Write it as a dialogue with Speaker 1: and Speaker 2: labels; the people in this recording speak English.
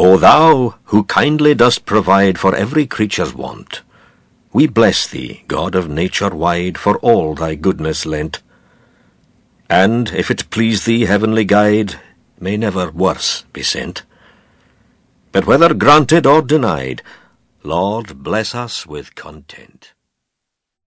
Speaker 1: O thou who kindly dost provide for every creature's want, we bless thee, God of nature wide, for all thy goodness lent. And, if it please thee, heavenly guide, may never worse be sent. But whether granted or denied, Lord, bless us with content.